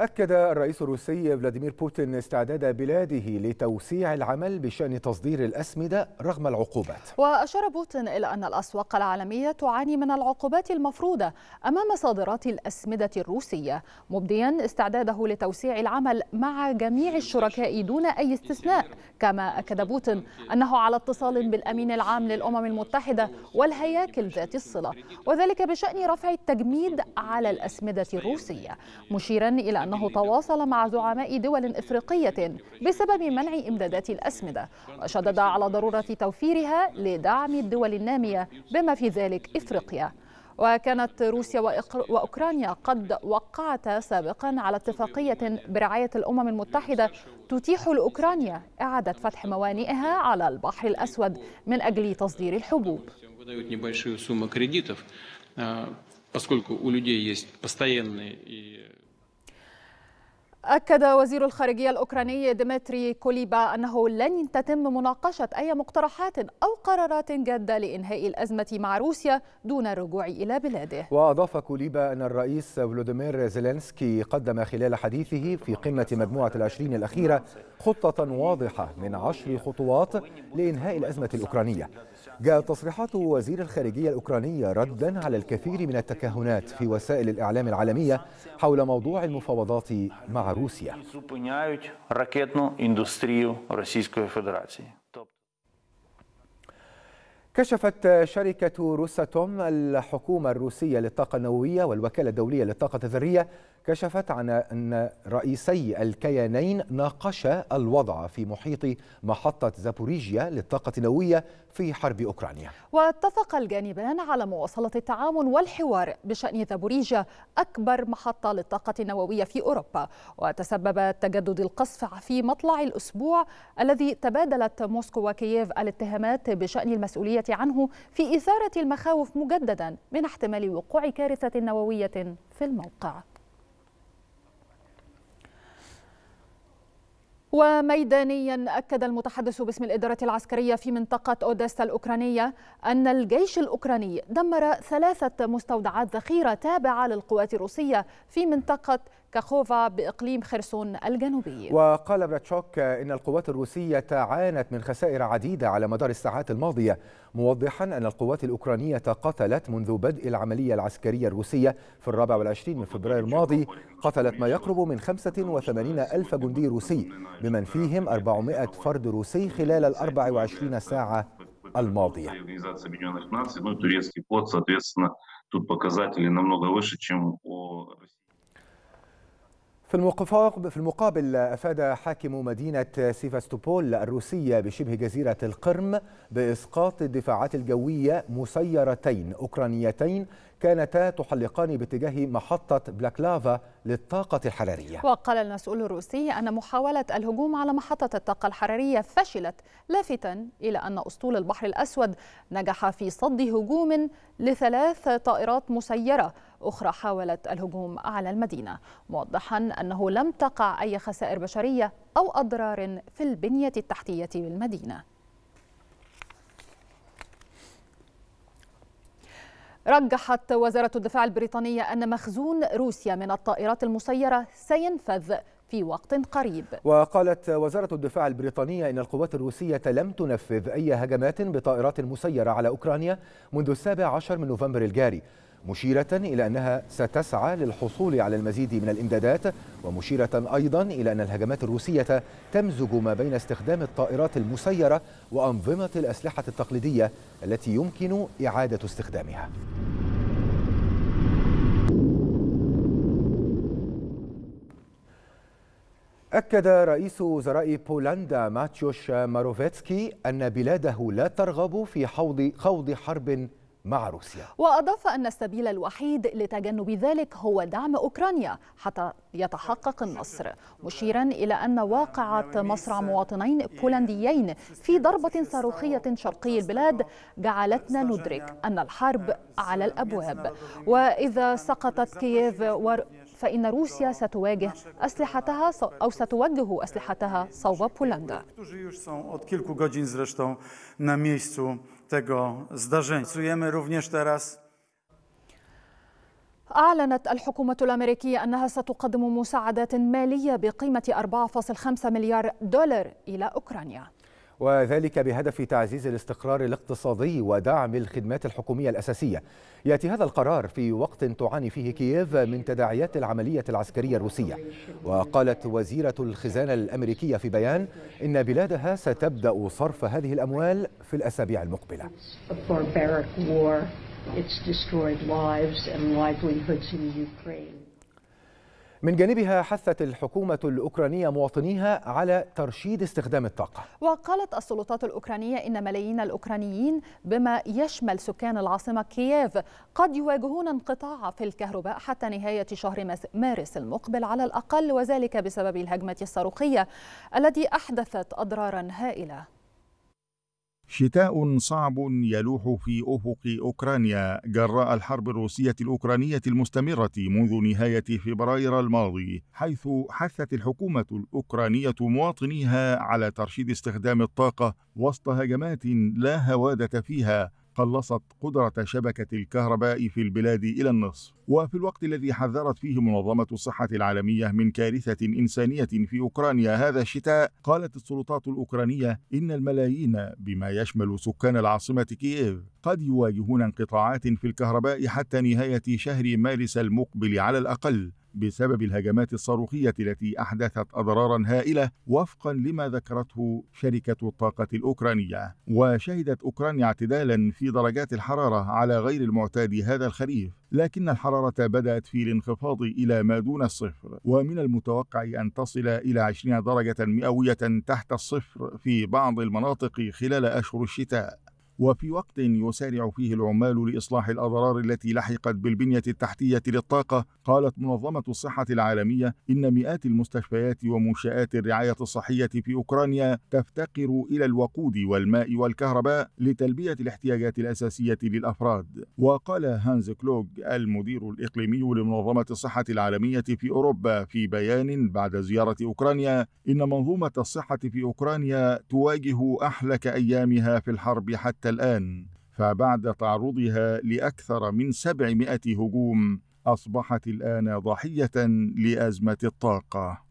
أكد الرئيس الروسي فلاديمير بوتين استعداد بلاده لتوسيع العمل بشأن تصدير الأسمدة رغم العقوبات وأشار بوتين إلى أن الأسواق العالمية تعاني من العقوبات المفروضة أمام صادرات الأسمدة الروسية مبديا استعداده لتوسيع العمل مع جميع الشركاء دون أي استثناء كما أكد بوتين أنه على اتصال بالأمين العام للأمم المتحدة والهياكل ذات الصلة وذلك بشأن رفع التجميد على الأسمدة الروسية مشيرا إلى أنه تواصل مع زعماء دول إفريقية بسبب منع إمدادات الأسمدة وشدد على ضرورة توفيرها لدعم الدول النامية بما في ذلك إفريقيا وكانت روسيا وأوكرانيا قد وقعتا سابقا على اتفاقية برعاية الأمم المتحدة تتيح لأوكرانيا إعادة فتح موانئها على البحر الأسود من أجل تصدير الحبوب поскольку у людей есть постоянные и أكد وزير الخارجية الأوكراني ديمتري كوليبا أنه لن تتم مناقشة أي مقترحات أو قرارات جادة لإنهاء الأزمة مع روسيا دون الرجوع إلى بلاده وأضاف كوليبا أن الرئيس فلوديمير زيلنسكي قدم خلال حديثه في قمة مجموعة العشرين الأخيرة خطة واضحة من عشر خطوات لإنهاء الأزمة الأوكرانية جاءت تصريحات وزير الخارجية الأوكرانية ردا على الكثير من التكهنات في وسائل الإعلام العالمية حول موضوع المفاوضات مع روسيا كشفت شركة روساتوم الحكومة الروسية للطاقة النووية والوكالة الدولية للطاقة الذرية كشفت عن أن رئيسي الكيانين ناقشا الوضع في محيط محطة زابوريجيا للطاقة النووية في حرب أوكرانيا واتفق الجانبان على مواصلة التعاون والحوار بشأن زابوريجيا أكبر محطة للطاقة النووية في أوروبا وتسبب تجدد القصف في مطلع الأسبوع الذي تبادلت موسكو وكييف الاتهامات بشأن المسؤولية عنه في إثارة المخاوف مجددا من احتمال وقوع كارثة نووية في الموقع وميدانيا أكد المتحدث باسم الإدارة العسكرية في منطقة أوديستا الأوكرانية أن الجيش الأوكراني دمر ثلاثة مستودعات ذخيرة تابعة للقوات الروسية في منطقة كاخوفا بإقليم خرسون الجنوبي وقال براتشوك إن القوات الروسية عانت من خسائر عديدة على مدار الساعات الماضية موضحا أن القوات الأوكرانية قتلت منذ بدء العملية العسكرية الروسية في الرابع والعشرين من فبراير الماضي قتلت ما يقرب من 85 ألف جندي روسي بمن فيهم 400 فرد روسي خلال ال 24 ساعة الماضية في المقابل في المقابل افاد حاكم مدينه سيفاستوبول الروسيه بشبه جزيره القرم باسقاط الدفاعات الجويه مسيرتين اوكرانيتين كانتا تحلقان باتجاه محطة بلاكلافا للطاقة الحرارية وقال المسؤول الروسي أن محاولة الهجوم على محطة الطاقة الحرارية فشلت لافتا إلى أن أسطول البحر الأسود نجح في صد هجوم لثلاث طائرات مسيرة أخرى حاولت الهجوم على المدينة موضحا أنه لم تقع أي خسائر بشرية أو أضرار في البنية التحتية بالمدينة رجحت وزارة الدفاع البريطانية أن مخزون روسيا من الطائرات المسيرة سينفذ في وقت قريب وقالت وزارة الدفاع البريطانية إن القوات الروسية لم تنفذ أي هجمات بطائرات مسيرة على أوكرانيا منذ السابع عشر من نوفمبر الجاري مشيرة إلى أنها ستسعى للحصول على المزيد من الإمدادات ومشيرة أيضا إلى أن الهجمات الروسية تمزج ما بين استخدام الطائرات المسيرة وأنظمة الأسلحة التقليدية التي يمكن إعادة استخدامها أكد رئيس وزراء بولندا ماتيوش ماروفيتسكي أن بلاده لا ترغب في حوض خوض حرب مع روسيا وأضاف أن السبيل الوحيد لتجنب ذلك هو دعم أوكرانيا حتى يتحقق النصر مشيرا إلى أن واقعة مصرع مواطنين بولنديين في ضربة صاروخية شرقي البلاد جعلتنا ندرك أن الحرب على الأبواب وإذا سقطت كييف فإن روسيا ستواجه أسلحتها أو ستوجه أسلحتها صوب بولندا أعلنت الحكومة الأمريكية أنها ستقدم مساعدات مالية بقيمة 4.5 مليار دولار إلى أوكرانيا وذلك بهدف تعزيز الاستقرار الاقتصادي ودعم الخدمات الحكومية الأساسية يأتي هذا القرار في وقت تعاني فيه كييف من تداعيات العملية العسكرية الروسية وقالت وزيرة الخزانة الأمريكية في بيان إن بلادها ستبدأ صرف هذه الأموال في الأسابيع المقبلة It's destroyed lives and livelihoods in Ukraine. من جانبها حثت الحكومة الأوكرانية مواطنيها على ترشيد استخدام الطاقة وقالت السلطات الأوكرانية إن ملايين الأوكرانيين بما يشمل سكان العاصمة كييف قد يواجهون انقطاع في الكهرباء حتى نهاية شهر مارس المقبل على الأقل وذلك بسبب الهجمة الصاروخية التي أحدثت أضرارا هائلة شتاء صعب يلوح في افق اوكرانيا جراء الحرب الروسيه الاوكرانيه المستمره منذ نهايه فبراير الماضي حيث حثت الحكومه الاوكرانيه مواطنيها على ترشيد استخدام الطاقه وسط هجمات لا هواده فيها قلصت قدرة شبكة الكهرباء في البلاد إلى النصف وفي الوقت الذي حذرت فيه منظمة الصحة العالمية من كارثة إنسانية في أوكرانيا هذا الشتاء قالت السلطات الأوكرانية إن الملايين بما يشمل سكان العاصمة كييف قد يواجهون انقطاعات في الكهرباء حتى نهاية شهر مارس المقبل على الأقل بسبب الهجمات الصاروخية التي أحدثت أضرارا هائلة وفقا لما ذكرته شركة الطاقة الأوكرانية وشهدت أوكرانيا اعتدالا في درجات الحرارة على غير المعتاد هذا الخريف لكن الحرارة بدأت في الانخفاض إلى ما دون الصفر ومن المتوقع أن تصل إلى 20 درجة مئوية تحت الصفر في بعض المناطق خلال أشهر الشتاء وفي وقت يسارع فيه العمال لإصلاح الأضرار التي لحقت بالبنية التحتية للطاقة قالت منظمة الصحة العالمية إن مئات المستشفيات ومنشآت الرعاية الصحية في أوكرانيا تفتقر إلى الوقود والماء والكهرباء لتلبية الاحتياجات الأساسية للأفراد وقال هانز كلوغ المدير الإقليمي لمنظمة الصحة العالمية في أوروبا في بيان بعد زيارة أوكرانيا إن منظومة الصحة في أوكرانيا تواجه أحلك أيامها في الحرب حتى الآن فبعد تعرضها لأكثر من 700 هجوم أصبحت الآن ضحية لأزمة الطاقة